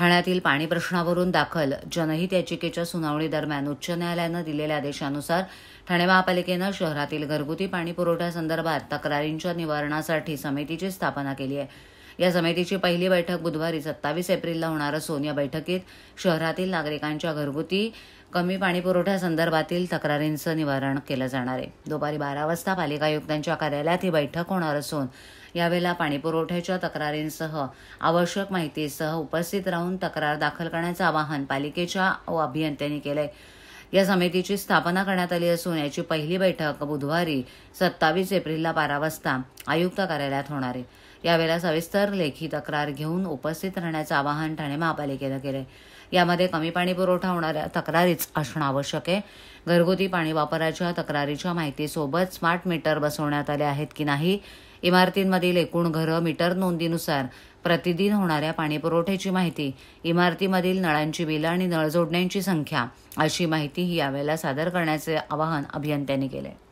ठाण्यातील पाणी प्रश्नावरून दाखल जनहित याचिकेच्या दरम्यान उच्च न्यायालयानं दिलेल्या आदेशानुसार ठाणे महापालिकेनं शहरातील घरगुती पाणी पुरवठ्यासंदर्भात तक्रारींच्या निवारणासाठी समितीची स्थापना केली आहे या समितीची पहिली बैठक बुधवारी सत्तावीस एप्रिलला होणार असून या बैठकीत शहरातील नागरिकांच्या घरगुती कमी पाणी संदर्भातील तक्रारींचं निवारण केलं जाणार आहे दुपारी बारा वाजता पालिका आयुक्तांच्या कार्यालयात ही बैठक होणार असून यावेळेला पाणीपुरवठ्याच्या तक्रारींसह आवश्यक माहितीसह उपस्थित राहून तक्रार दाखल करण्याचं आवाहन पालिकेच्या अभियंत्यांनी केलंय आहे या समितीची स्थापना करण्यात आली असून याची पहिली बैठक बुधवारी सत्तावीस एप्रिलला बारा वाजता आयुक्त कार्यालयात होणार आहे यावेळेला सविस्तर लेखी तक्रार घेऊन उपस्थित राहण्याचं आवाहन ठाणे महापालिकेनं केलंय यामध्ये कमी पाणी पुरवठा होणाऱ्या तक्रारीच असणं आवश्यक आहे घरगुती पाणी वापराच्या तक्रारीच्या माहितीसोबत स्मार्ट मीटर बसवण्यात आले आहेत की नाही इमारतींमधील एकूण घरं मीटर नोंदीनुसार प्रतिदिन होणाऱ्या पाणीपुरवठ्याची माहिती इमारतीमधील नळांची बिलं आणि नळ जोडण्यांची संख्या अशी माहितीही यावेळेला सादर करण्याचे आवाहन अभियंत्यांनी केलं